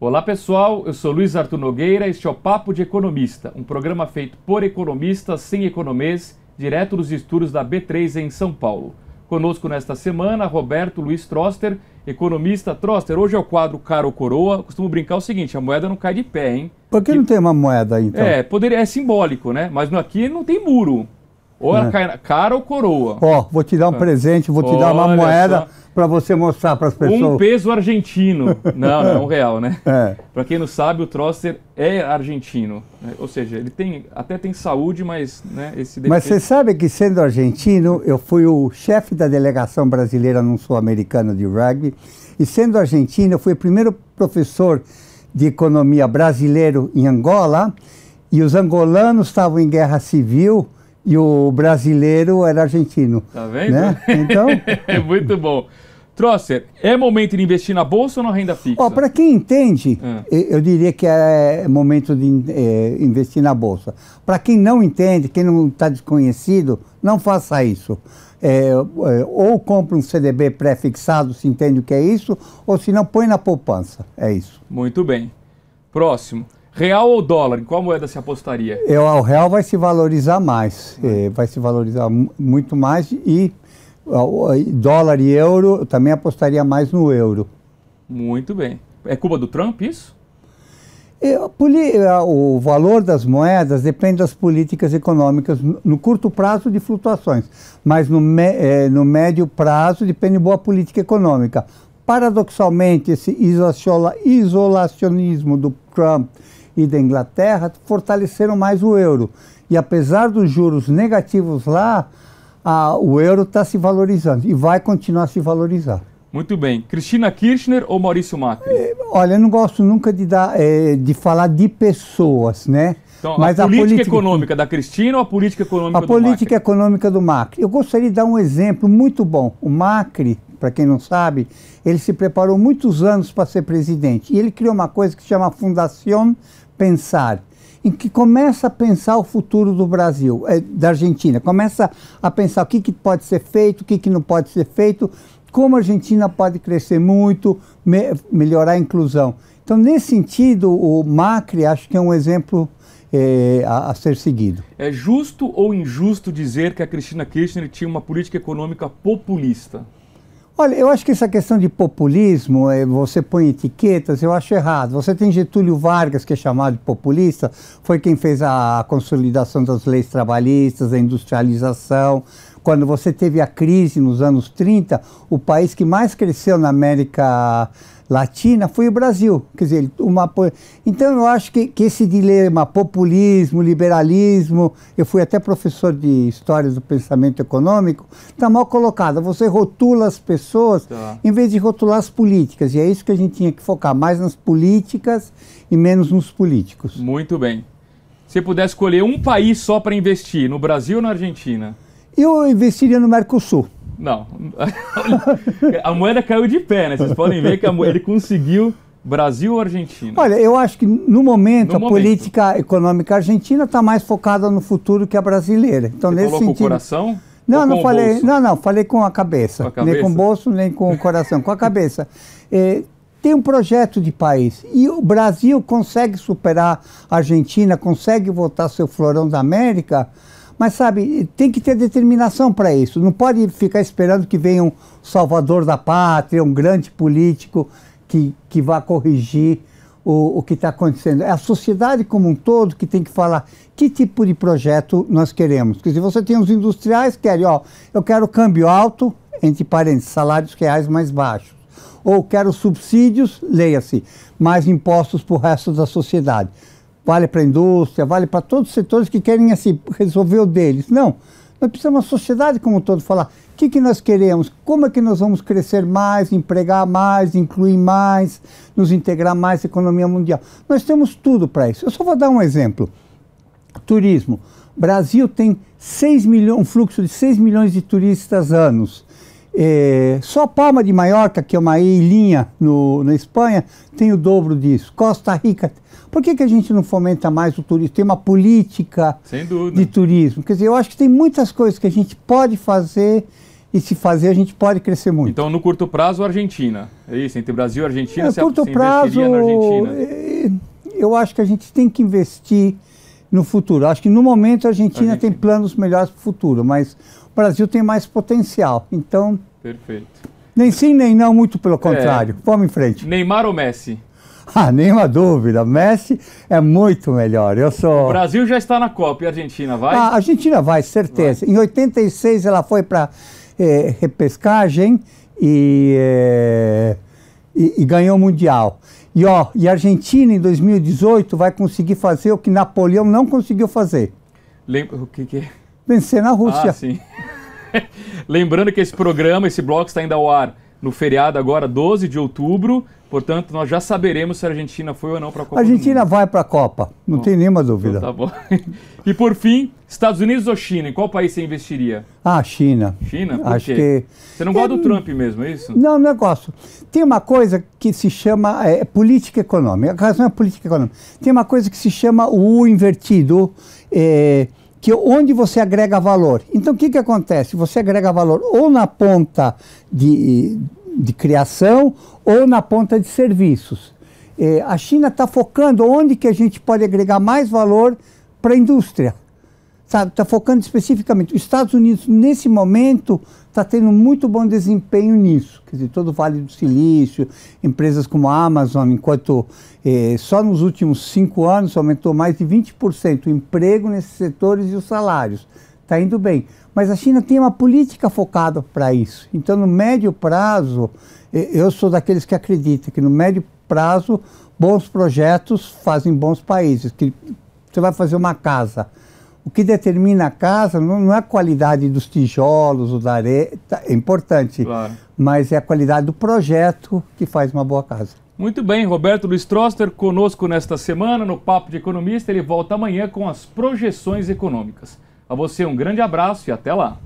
Olá pessoal, eu sou Luiz Arthur Nogueira, este é o Papo de Economista, um programa feito por economistas sem economês, direto dos estudos da B3 em São Paulo. Conosco nesta semana, Roberto Luiz Troster, economista. Troster, hoje é o quadro Caro Coroa. costumo brincar o seguinte, a moeda não cai de pé, hein? Por que e... não tem uma moeda, então? É, poderia, é simbólico, né? Mas aqui não tem muro. Ou era hum. cara, cara ou coroa. Ó, oh, vou te dar um ah. presente, vou te Olha dar uma moeda para você mostrar para as pessoas. Um peso argentino. não, é um real, né? É. Para quem não sabe, o Troster é argentino. Né? Ou seja, ele tem até tem saúde, mas né, esse Mas você sabe que sendo argentino, eu fui o chefe da delegação brasileira no Sul-Americano de rugby. E sendo argentino, eu fui o primeiro professor de economia brasileiro em Angola. E os angolanos estavam em guerra civil e o brasileiro era argentino. Tá vendo? Né? Então. é muito bom. Trosser, é momento de investir na bolsa ou na renda fixa? Para quem entende, é. eu diria que é, é momento de é, investir na bolsa. Para quem não entende, quem não está desconhecido, não faça isso. É, é ou compra um CDB pré-fixado, se entende o que é isso, ou se não, põe na poupança. É isso. Muito bem. Próximo. Real ou dólar? Em qual moeda se apostaria? Eu, o real vai se valorizar mais, é, vai se valorizar muito mais e dólar e euro, eu também apostaria mais no euro. Muito bem. É Cuba do Trump isso? É, o valor das moedas depende das políticas econômicas no curto prazo de flutuações, mas no, me, eh, no médio prazo depende de boa política econômica paradoxalmente, esse isolacionismo do Trump e da Inglaterra fortaleceram mais o euro. E apesar dos juros negativos lá, a, o euro está se valorizando e vai continuar a se valorizar. Muito bem. Cristina Kirchner ou Maurício Macri? É, olha, eu não gosto nunca de, dar, é, de falar de pessoas, né? Então, Mas a, a política, política, econômica da Cristina ou a política econômica a do política Macri? A política econômica do Macri. Eu gostaria de dar um exemplo muito bom. O Macri, para quem não sabe, ele se preparou muitos anos para ser presidente. E ele criou uma coisa que se chama Fundação Pensar, em que começa a pensar o futuro do Brasil, é, da Argentina. Começa a pensar o que, que pode ser feito, o que, que não pode ser feito, como a Argentina pode crescer muito, me melhorar a inclusão. Então, nesse sentido, o Macri acho que é um exemplo é, a, a, ser seguido. É justo ou injusto dizer que a Cristina Kirchner tinha uma política econômica populista? Olha, eu acho que essa questão de populismo, eh, você põe etiquetas, eu acho errado. Você tem Getúlio Vargas, que é chamado de populista, foi quem fez a consolidação das leis trabalhistas, a industrialização quando você teve a crise nos anos 30, o país que mais cresceu na América Latina foi o Brasil. Quer dizer, uma... Então eu acho que, que esse dilema populismo, liberalismo, eu fui até professor de História do Pensamento Econômico, está mal colocado. Você rotula as pessoas tá. em vez de rotular as políticas. E é isso que a gente tinha que focar, mais nas políticas e menos nos políticos. Muito bem. Se pudesse escolher um país só para investir, no Brasil ou na Argentina? Eu investiria no Mercosul. Não. a moeda caiu de pé, né? Vocês podem ver que moeda, ele conseguiu Brasil ou Argentina? Olha, eu acho que no momento no a política econômica argentina está mais focada no futuro que a brasileira. Então, Você nesse falou sentido. Com o coração? Não, não falei. Bolso? Não, não, falei com a cabeça. Com a cabeça? Nem com o bolso, nem com o coração, com a cabeça. É, tem um projeto de país e o Brasil consegue superar a Argentina, consegue voltar seu florão da América mas sabe, tem que ter determinação para isso. Não pode ficar esperando que venha um salvador da pátria, um grande político que, que vá corrigir o, o que está acontecendo. É a sociedade como um todo que tem que falar que tipo de projeto nós queremos. Porque se você tem os industriais que querem, ó, eu quero câmbio alto, entre parênteses, salários reais mais baixos. Ou quero subsídios, leia-se, mais impostos para o resto da sociedade vale para a indústria, vale para todos os setores que querem assim, resolver o deles. Não. Nós precisamos uma sociedade como um todo falar o que, que nós queremos, como é que nós vamos crescer mais, empregar mais, incluir mais, nos integrar mais à economia mundial. Nós temos tudo para isso. Eu só vou dar um exemplo. Turismo. Brasil tem 6 milhões, um fluxo de 6 milhões de turistas anos. É, só Palma de Maiorca, que é uma ilhinha no, na Espanha, tem o dobro disso. Costa Rica. Por que, que a gente não fomenta mais o turismo? Tem uma política de turismo. Quer dizer, eu acho que tem muitas coisas que a gente pode fazer e se fazer a gente pode crescer muito. Então, no curto prazo, Argentina. É isso, entre Brasil e Argentina, é você, curto você prazo, na Argentina? É, eu acho que a gente tem que investir no futuro. Acho que no momento a Argentina, Argentina. tem planos melhores para o futuro, mas o Brasil tem mais potencial. Então, Perfeito. Nem sim, nem não, muito pelo é. contrário. É. Vamos em frente. Neymar ou Messi? Ah, nenhuma dúvida. Messi é muito melhor. Eu sou. O Brasil já está na Copa e a Argentina vai? Ah, a Argentina vai, certeza. Vai. Em 86 ela foi para eh, repescagem e, eh, e, e, ganhou o Mundial. E, ó, e a Argentina em 2018 vai conseguir fazer o que Napoleão não conseguiu fazer. Lembra o que, que é? Vencer na Rússia. Ah, sim. Lembrando que esse programa, esse bloco está ainda ao ar no feriado agora, 12 de outubro. Portanto, nós já saberemos se a Argentina foi ou não para a Copa. A Argentina vai para a Copa, não bom, tem nenhuma dúvida. Então tá bom. e por fim, Estados Unidos ou China? Em qual país você investiria? Ah, China. China? Por Acho quê? que. Você não gosta é... do Trump mesmo, é isso? Não, não gosto. Tem uma coisa que se chama é, é, política econômica. A razão é política econômica. Tem uma coisa que se chama o invertido. É que onde você agrega valor. Então o que, que acontece? Você agrega valor ou na ponta de, de criação ou na ponta de serviços. É, a China está focando onde que a gente pode agregar mais valor para a indústria sabe? Está focando especificamente. Os Estados Unidos, nesse momento, está tendo muito bom desempenho nisso. Quer dizer, todo o Vale do Silício, empresas como a Amazon, enquanto eh, só nos últimos cinco anos aumentou mais de 20% o emprego nesses setores e os salários. Está indo bem. Mas a China tem uma política focada para isso. Então, no médio prazo, eh, eu sou daqueles que acreditam que no médio prazo, bons projetos fazem bons países. Que você vai fazer uma casa o que determina a casa não, é a qualidade dos tijolos, o da areia, tá, é importante, claro. mas é a qualidade do projeto que faz uma boa casa. Muito bem, Roberto Luiz Troster conosco nesta semana no Papo de Economista. Ele volta amanhã com as projeções econômicas. A você um grande abraço e até lá.